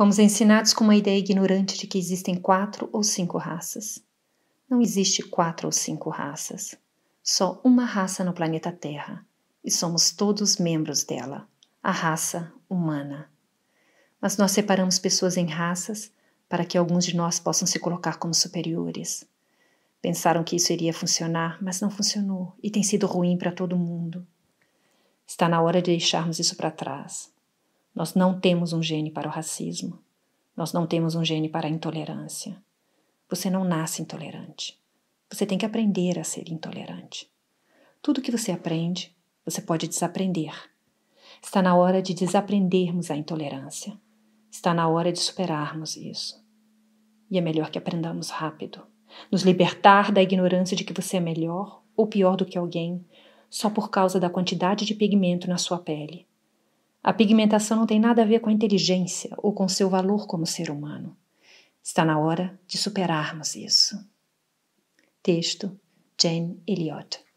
Fomos ensinados com uma ideia ignorante de que existem quatro ou cinco raças. Não existe quatro ou cinco raças. Só uma raça no planeta Terra, e somos todos membros dela, a raça humana. Mas nós separamos pessoas em raças para que alguns de nós possam se colocar como superiores. Pensaram que isso iria funcionar, mas não funcionou e tem sido ruim para todo mundo. Está na hora de deixarmos isso para trás. Nós não temos um gene para o racismo. Nós não temos um gene para a intolerância. Você não nasce intolerante. Você tem que aprender a ser intolerante. Tudo que você aprende, você pode desaprender. Está na hora de desaprendermos a intolerância. Está na hora de superarmos isso. E é melhor que aprendamos rápido. Nos libertar da ignorância de que você é melhor ou pior do que alguém só por causa da quantidade de pigmento na sua pele a pigmentação não tem nada a ver com a inteligência ou com seu valor como ser humano. Está na hora de superarmos isso. Texto: Jane Elliott.